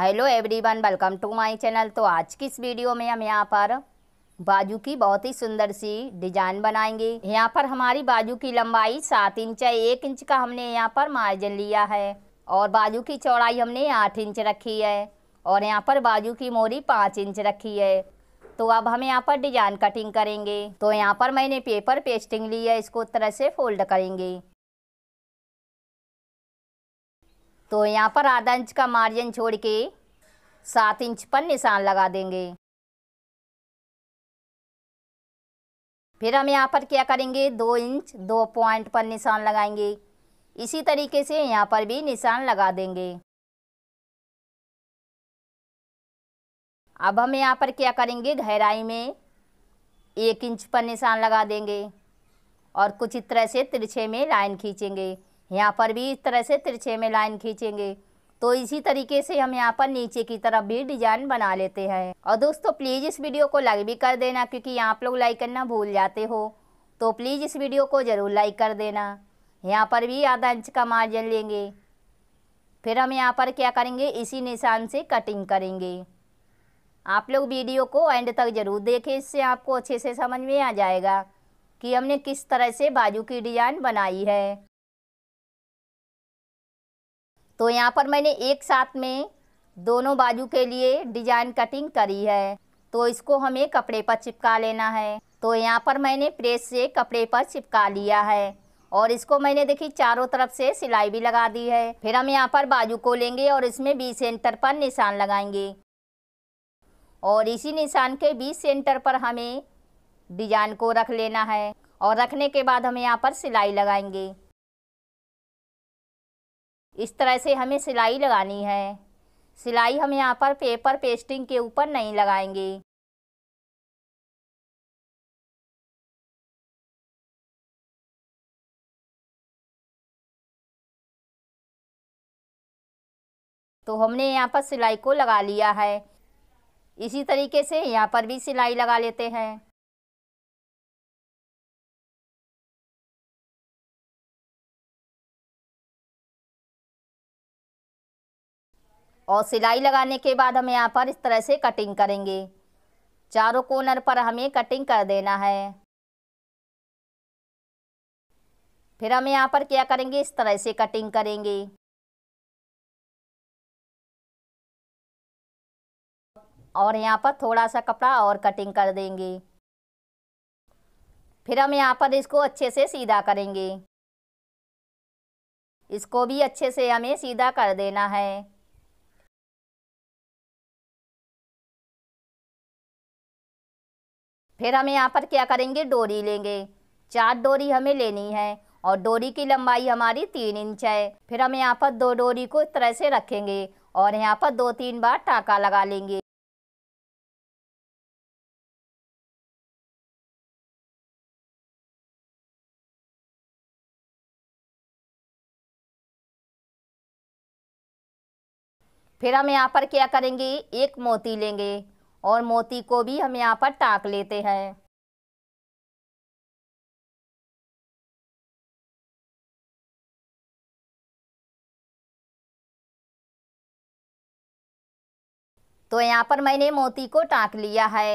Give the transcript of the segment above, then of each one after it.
hello everyone welcome to my channel तो आज की इस वीडियो में हम यहाँ पर बाजू की बहुत ही सुंदर सी डिजाइन बनाएंगे यहाँ पर हमारी बाजू की लंबाई सात इंच है एक इंच का हमने यहाँ पर मार्जिन लिया है और बाजू की चौड़ाई हमने आठ इंच रखी है और यहाँ पर बाजू की मोरी पाँच इंच रखी है तो अब हम यहाँ पर डिजाइन कटिंग करेंगे तो यहाँ पर मैंने पेपर पेस्टिंग ली है इसको तरह से फोल्ड करेंगे तो यहाँ पर आधा इंच का मार्जिन छोड़ के सात इंच पर निशान लगा देंगे फिर हम यहाँ पर क्या करेंगे दो इंच दो पॉइंट पर निशान लगाएंगे इसी तरीके से यहाँ पर भी निशान लगा देंगे अब हम यहाँ पर क्या करेंगे गहराई में एक इंच पर निशान लगा देंगे और कुछ इस तरह से तिरछे में लाइन खींचेंगे यहाँ पर भी इस तरह से तिरछे में लाइन खींचेंगे तो इसी तरीके से हम यहाँ पर नीचे की तरफ भी डिजाइन बना लेते हैं और दोस्तों प्लीज़ इस वीडियो को लाइक भी कर देना क्योंकि आप लोग लाइक करना भूल जाते हो तो प्लीज़ इस वीडियो को ज़रूर लाइक कर देना यहाँ पर भी आधा इंच का मार्जिन लेंगे फिर हम यहाँ पर क्या करेंगे इसी निशान से कटिंग करेंगे आप लोग वीडियो को एंड तक ज़रूर देखें इससे आपको अच्छे से समझ में आ जाएगा कि हमने किस तरह से बाजू की डिज़ाइन बनाई है तो यहाँ पर मैंने एक साथ में दोनों बाजू के लिए डिजाइन कटिंग करी है तो इसको हमें कपड़े पर चिपका लेना है तो यहाँ पर मैंने प्रेस से कपड़े पर चिपका लिया है और इसको मैंने देखी चारों तरफ से सिलाई भी लगा दी है फिर हम यहाँ पर बाजू को लेंगे और इसमें बीस सेंटर पर निशान लगाएंगे और इसी निशान के बीस सेंटर पर हमें डिजाइन को रख लेना है और रखने के बाद हम यहाँ पर सिलाई लगाएंगे इस तरह से हमें सिलाई लगानी है सिलाई हम यहाँ पर पेपर पेस्टिंग के ऊपर नहीं लगाएंगे तो हमने यहाँ पर सिलाई को लगा लिया है इसी तरीके से यहाँ पर भी सिलाई लगा लेते हैं और सिलाई लगाने के बाद हम यहाँ पर इस तरह से कटिंग करेंगे चारों कोनर पर हमें कटिंग कर देना है फिर हम यहाँ पर क्या करेंगे इस तरह से कटिंग करेंगे और यहाँ पर थोड़ा सा कपड़ा और कटिंग कर देंगे फिर हम यहाँ पर इसको अच्छे से सीधा करेंगे इसको भी अच्छे से हमें सीधा कर देना है फिर हम यहाँ पर क्या करेंगे डोरी लेंगे चार डोरी हमें लेनी है और डोरी की लंबाई हमारी तीन इंच है फिर हम यहाँ पर दो डोरी को इस तरह से रखेंगे और यहाँ पर दो तीन बार टाका लगा लेंगे फिर हम यहाँ पर क्या करेंगे एक मोती लेंगे और मोती को भी हम यहाँ पर टाक लेते हैं तो यहाँ पर मैंने मोती को टाँक लिया है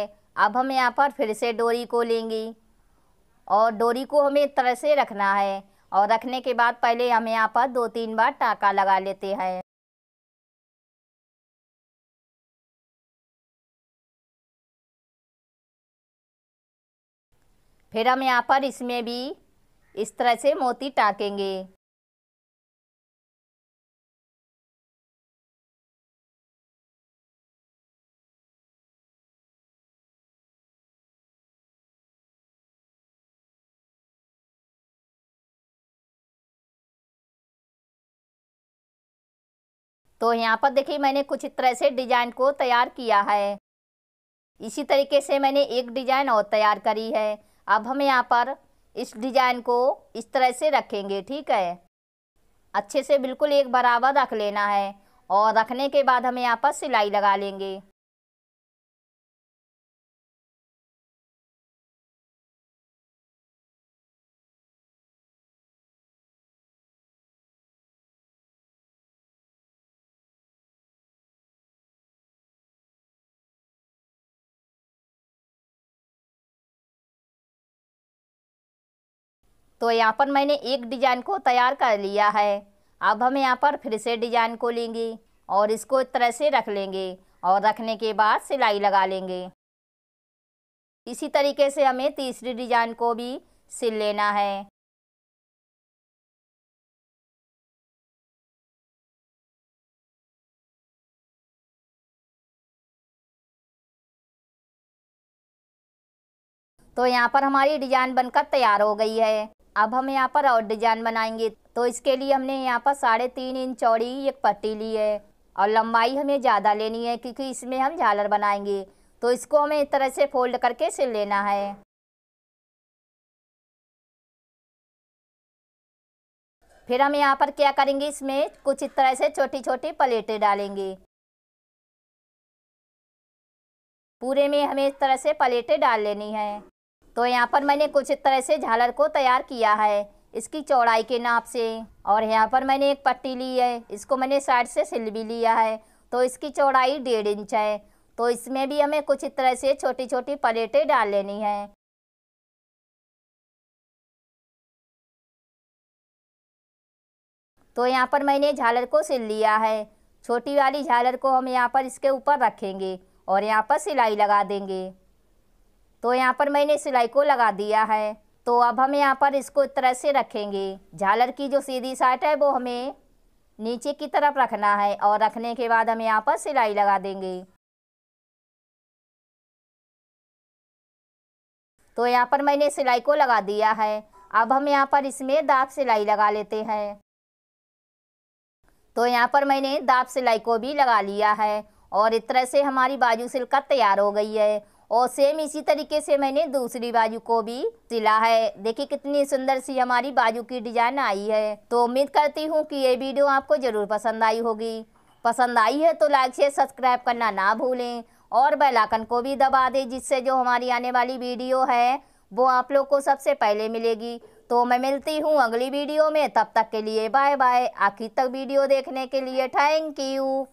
अब हम यहाँ पर फिर से डोरी को लेंगी और डोरी को हमें इस तरह से रखना है और रखने के बाद पहले हम यहाँ पर दो तीन बार टाका लगा लेते हैं फिर हम यहाँ पर इसमें भी इस तरह से मोती टाकेंगे तो यहाँ पर देखिए मैंने कुछ तरह से डिजाइन को तैयार किया है इसी तरीके से मैंने एक डिजाइन और तैयार करी है अब हम यहाँ पर इस डिजाइन को इस तरह से रखेंगे ठीक है अच्छे से बिल्कुल एक बराबर रख लेना है और रखने के बाद हम यहाँ पर सिलाई लगा लेंगे तो यहाँ पर मैंने एक डिज़ाइन को तैयार कर लिया है अब हम यहाँ पर फिर से डिज़ाइन को लेंगे और इसको इस तरह से रख लेंगे और रखने के बाद सिलाई लगा लेंगे इसी तरीके से हमें तीसरी डिज़ाइन को भी सिल लेना है तो यहाँ पर हमारी डिजाइन बनकर तैयार हो गई है अब हम यहाँ पर और डिजाइन बनाएंगे तो इसके लिए हमने यहाँ पर साढ़े तीन इंच चौड़ी एक पट्टी ली है और लंबाई हमें ज़्यादा लेनी है क्योंकि इसमें हम झालर बनाएंगे तो इसको हमें इस तरह से फोल्ड करके सिल लेना है फिर हम यहाँ पर क्या करेंगे इसमें कुछ इस तरह से छोटी छोटी प्लेटें डालेंगे पूरे में हमें इस तरह से प्लेटें डाल लेनी है तो यहाँ पर मैंने कुछ इस तरह से झालर को तैयार किया है इसकी चौड़ाई के नाप से और यहाँ पर मैंने एक पट्टी ली है इसको मैंने साइड से सिल भी लिया है तो इसकी चौड़ाई डेढ़ इंच है तो इसमें भी हमें कुछ इस तरह से छोटी छोटी प्लेटें डाल लेनी है तो यहाँ पर मैंने झालर को सिल लिया है छोटी वाली झालर को हम यहाँ पर इसके ऊपर रखेंगे और यहाँ पर सिलाई लगा देंगे तो यहाँ पर मैंने सिलाई को लगा दिया है तो अब हम यहाँ पर इसको इस तरह से रखेंगे झालर की जो सीधी साइड है वो हमें नीचे की तरफ रखना है और रखने के बाद हम यहाँ पर सिलाई लगा देंगे तो यहाँ पर मैंने सिलाई को लगा दिया है अब हम यहाँ पर इसमें दाप सिलाई लगा लेते हैं तो यहाँ पर मैंने दाप सिलाई को भी लगा लिया है और इस तरह से हमारी बाजू सिलकत तैयार हो गई है और सेम इसी तरीके से मैंने दूसरी बाजू को भी सिला है देखिए कितनी सुंदर सी हमारी बाजू की डिजाइन आई है तो उम्मीद करती हूँ कि ये वीडियो आपको ज़रूर पसंद आई होगी पसंद आई है तो लाइक शेयर सब्सक्राइब करना ना भूलें और बेल आइकन को भी दबा दें जिससे जो हमारी आने वाली वीडियो है वो आप लोग को सबसे पहले मिलेगी तो मैं मिलती हूँ अगली वीडियो में तब तक के लिए बाय बाय आखिर तक वीडियो देखने के लिए थैंक यू